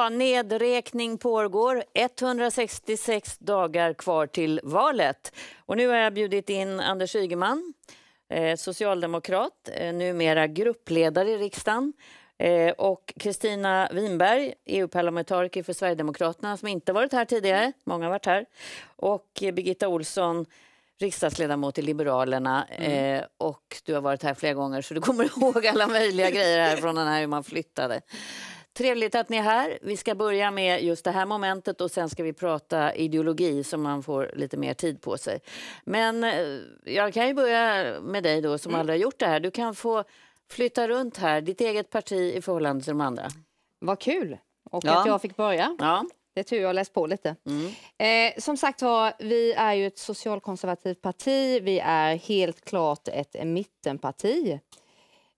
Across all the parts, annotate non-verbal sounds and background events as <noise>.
Europa. Nedräkning pågår. 166 dagar kvar till valet. Och nu har jag bjudit in Anders Ygeman, eh, socialdemokrat, eh, numera gruppledare i riksdagen eh, och Kristina Winberg, EU-parlamentariker för Sverigedemokraterna som inte varit här tidigare, många har varit här, och Birgitta Olsson, riksdagsledamot i Liberalerna mm. och du har varit här flera gånger så du kommer <laughs> ihåg alla möjliga grejer här från den här hur man flyttade. Trevligt att ni är här. Vi ska börja med just det här momentet och sen ska vi prata ideologi så man får lite mer tid på sig. Men eh, jag kan ju börja med dig då som mm. aldrig har gjort det här. Du kan få flytta runt här, ditt eget parti i förhållande till de andra. Vad kul! Och ja. att jag fick börja. Ja. Det är tur jag har läst på lite. Mm. Eh, som sagt var, vi är ju ett socialkonservativt parti. Vi är helt klart ett mittenparti.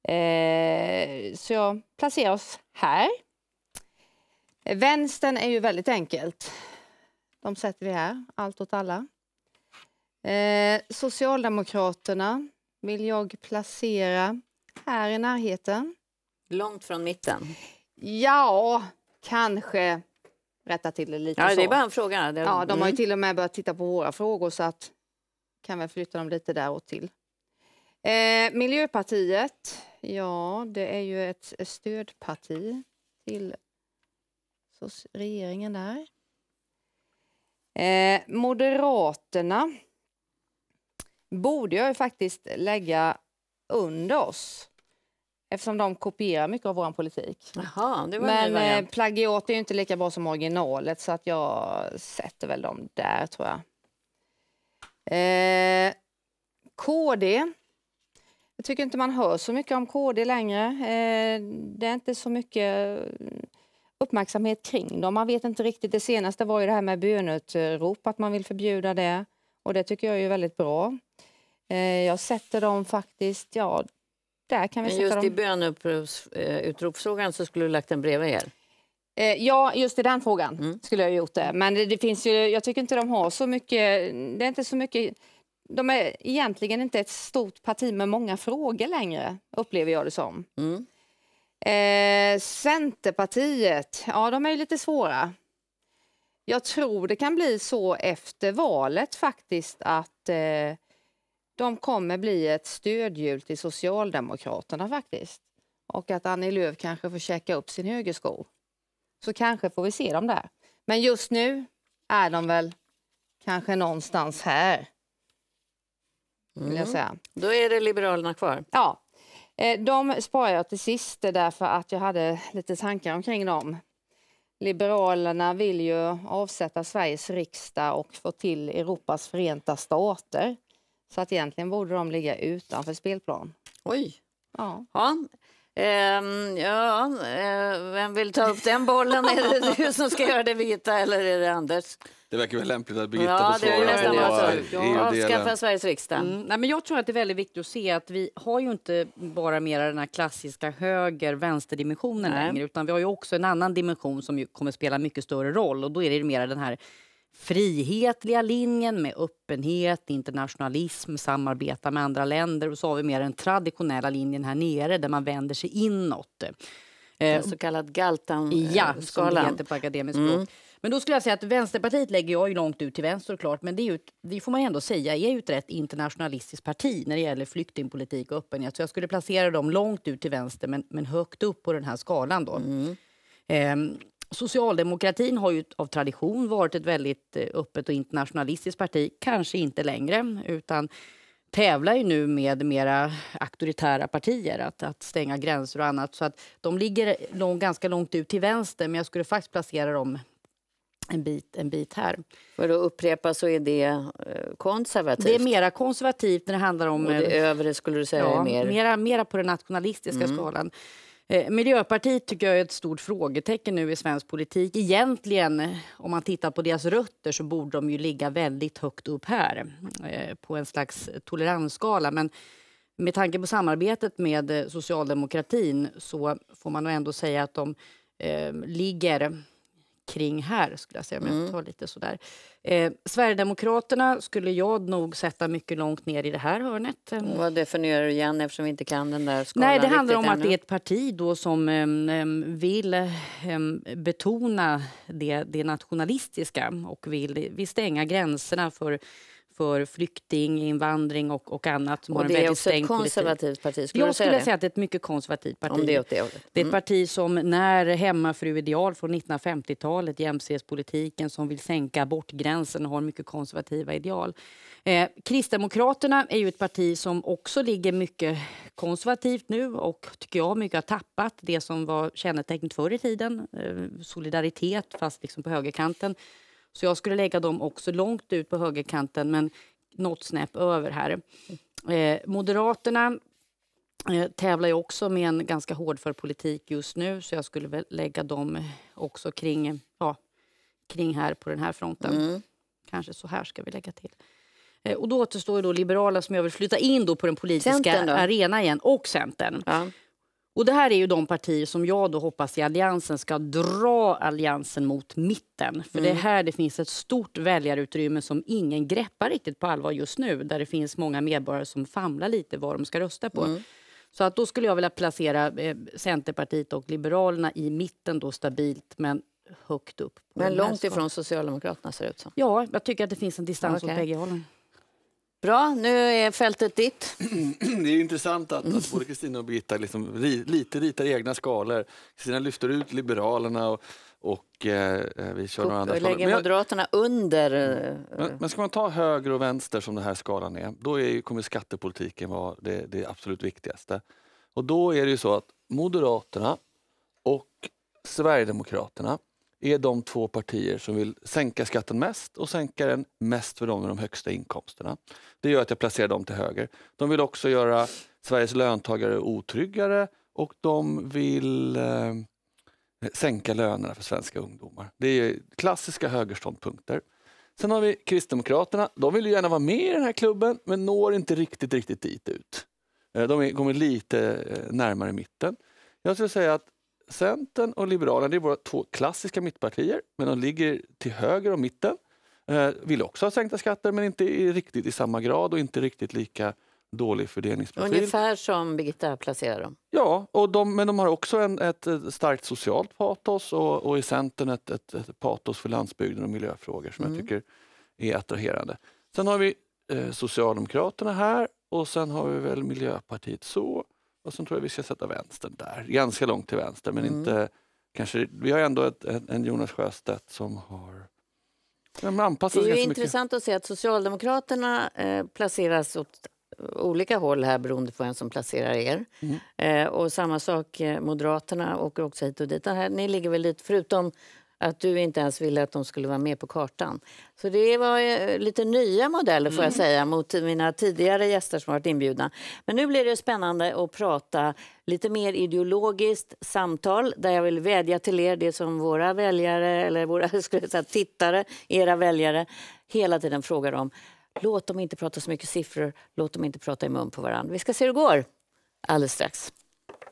Eh, så jag placerar oss här. Vänstern är ju väldigt enkelt. De sätter vi här, allt åt alla. Eh, Socialdemokraterna vill jag placera här i närheten. Långt från mitten? Ja, kanske rätta till det lite. Ja, så. det är bara en fråga. Det... Ja, de har ju mm. till och med börjat titta på våra frågor så att kan väl flytta dem lite däråt till. Eh, Miljöpartiet, ja, det är ju ett stödparti till hos regeringen där. Eh, Moderaterna borde jag ju faktiskt lägga under oss eftersom de kopierar mycket av vår politik. Aha, Men eh, plagiat är ju inte lika bra som originalet så att jag sätter väl dem där, tror jag. Eh, KD. Jag tycker inte man hör så mycket om KD längre. Eh, det är inte så mycket uppmärksamhet kring dem. Man vet inte riktigt. Det senaste var ju det här med bönutrop, att man vill förbjuda det. Och det tycker jag är väldigt bra. Eh, jag sätter dem faktiskt, ja, där kan vi Men just dem. i bönutropsfrågan eh, så skulle du lagt den bredvid er? Eh, ja, just i den frågan mm. skulle jag ha gjort det. Men det, finns ju, jag tycker inte de har så mycket, det är inte så mycket, de är egentligen inte ett stort parti med många frågor längre, upplever jag det som. Mm. Eh, Centerpartiet, ja de är ju lite svåra. Jag tror det kan bli så efter valet faktiskt att eh, de kommer bli ett stödhjul till Socialdemokraterna faktiskt. Och att Annie Lööf kanske får käka upp sin högersko. Så kanske får vi se dem där. Men just nu är de väl kanske någonstans här. Mm. Vill jag mm. säga. Då är det Liberalerna kvar. Ja, Eh, de sparar jag till sist därför att jag hade lite tankar omkring dem. Liberalerna vill ju avsätta Sveriges riksdag och få till Europas förenta stater. Så att egentligen borde de ligga utanför spelplan. Oj! Ja. ja. Um, ja, uh, vem vill ta upp den bollen? är det du som ska göra det, Birgitta, eller är det Anders? Det verkar väl lämpligt att Birgitta ja, får svara på e ja. Avskaffa Sveriges riksdag. Mm. Nej, men jag tror att det är väldigt viktigt att se att vi har ju inte bara mera den här klassiska höger-vänster-dimensionen längre, utan vi har ju också en annan dimension som kommer spela mycket större roll och då är det mera den här frihetliga linjen med öppenhet, internationalism, samarbeta med andra länder och så har vi mer den traditionella linjen här nere där man vänder sig inåt. Eh, den så kallad Galtan-skalan. Eh, ja, som det heter på akademiskt mm. språk. Men då skulle jag säga att Vänsterpartiet lägger jag ju långt ut till vänster klart, men det, är ju, det får man ändå säga är ju ett rätt internationalistiskt parti när det gäller flyktingpolitik och öppenhet. Så jag skulle placera dem långt ut till vänster, men, men högt upp på den här skalan då. Mm. Ehm, Socialdemokratin har ju av tradition varit ett väldigt eh, öppet och internationalistiskt parti. Kanske inte längre, utan tävlar ju nu med mera auktoritära partier att, att stänga gränser och annat. Så att de ligger lång, ganska långt ut till vänster, men jag skulle faktiskt placera dem en bit, en bit här. För att upprepa så är det eh, konservativt? Det är mera konservativt när det handlar om... Och det eh, övre skulle du säga ja, är mer... Mera, mera på den nationalistiska mm. skalan. Eh, Miljöpartiet tycker jag är ett stort frågetecken nu i svensk politik. Egentligen, om man tittar på deras rötter, så borde de ju ligga väldigt högt upp här eh, på en slags toleransskala. Men med tanke på samarbetet med eh, socialdemokratin så får man nog ändå säga att de eh, ligger kring här, skulle jag säga. Om mm. jag tar lite sådär. Eh, Sverigedemokraterna skulle jag nog sätta mycket långt ner i det här hörnet. Och ehm. vad definierar du igen eftersom vi inte kan den där skalan Nej, det handlar om ännu. att det är ett parti då som eh, vill eh, betona det, det nationalistiska och vill, vill stänga gränserna för för flyktinginvandring och, och annat. och det är också ett konservativt politik. parti? Skulle jag skulle säga, säga att det är ett mycket konservativt parti. Om det, är det. Mm. det är ett mm. parti som när hemmafruideal från 1950-talet, jämställdhetspolitiken som vill sänka abortgränsen har mycket konservativa ideal. Eh, Kristdemokraterna är ju ett parti som också ligger mycket konservativt nu och tycker jag mycket har tappat det som var kännetecknet förr i tiden. Eh, solidaritet, fast liksom på högerkanten. Så jag skulle lägga dem också långt ut på högerkanten, men något snäpp över här. Eh, Moderaterna eh, tävlar ju också med en ganska hårdför politik just nu så jag skulle väl lägga dem också kring, ja, kring här på den här fronten. Mm. Kanske så här ska vi lägga till. Eh, och då återstår ju då Liberala som jag vill flytta in då på den politiska arenan igen, och Centern. Ja. Och Det här är ju de partier som jag då hoppas i Alliansen ska dra Alliansen mot mitten. För mm. Det är mm. här det finns ett stort väljarutrymme som ingen greppar riktigt på allvar just nu. Där det finns många medborgare som famlar lite vad de ska rösta på. Mm. Så att då skulle jag vilja placera eh, Centerpartiet och Liberalerna i mitten då stabilt. Men högt upp. Men långt ifrån Socialdemokraterna ser det ut som. Ja, jag tycker att det finns en distans okay. åt bägge hållen. Bra, nu är fältet ditt. <clears throat> Det är intressant att, att både Kristina och Birgitta liksom ri, lite ritar egna skalor. Kristina lyfter ut Liberalerna och, och eh, eh vi kör några andra skalor. lägger Moderaterna jag, under. Mm. Eh, men, men, ska man ta höger och vänster som den här skalan är, då är, kommer skattepolitiken vara det, det absolut viktigaste. Och då är det ju så att Moderaterna och Sverigedemokraterna är de två partier som vill sänka skatten mest och sänka den mest för de med de högsta inkomsterna. Det gör att jag placerar dem till höger. De vill också göra Sveriges löntagare otryggare och de vill eh, sänka lönerna för svenska ungdomar. Det är klassiska högerståndpunkter. Sen har vi Kristdemokraterna. De vill gärna vara med i den här klubben men når inte riktigt, riktigt dit ut. Eh, de kommer lite eh, närmare mitten. Jag skulle säga att Centern och Liberalerna, det är våra två klassiska mittpartier, men de ligger till höger om mitten. Eh, vill också ha sänkta skatter, men inte i, riktigt i samma grad och inte riktigt lika dålig fördelningsprofil. Ungefär som Birgitta placerar dem. Ja, och de, men de har också en, ett starkt socialt patos och, och i Centern ett, ett, ett, patos för landsbygden och miljöfrågor som mm. jag tycker är attraherande. Sen har vi eh, Socialdemokraterna här och sen har vi väl Miljöpartiet så. Och sen tror jag vi ska sätta vänstern där, ganska långt till vänster. Men mm. inte, kanske, vi har ändå ett, en Jonas Sjöstedt som har det är intressant mycket. att se att Socialdemokraterna eh, placeras åt olika håll här beroende på vem som placerar er. Mm. Eh, och samma sak, eh, Moderaterna åker också hit och dit. Här, ni ligger väl lite, förutom att du inte ens ville att de skulle vara med på kartan. Så det var eh, lite nya modeller får jag mm. säga mot mina tidigare gäster som varit inbjudna. Men nu blir det spännande att prata lite mer ideologiskt samtal där jag vill vädja till er, det som våra väljare, eller våra <laughs> skulle säga, tittare, era väljare, hela tiden frågar om. Låt dem inte prata så mycket siffror, låt dem inte prata i mun på varandra. Vi ska se hur det går alldeles strax.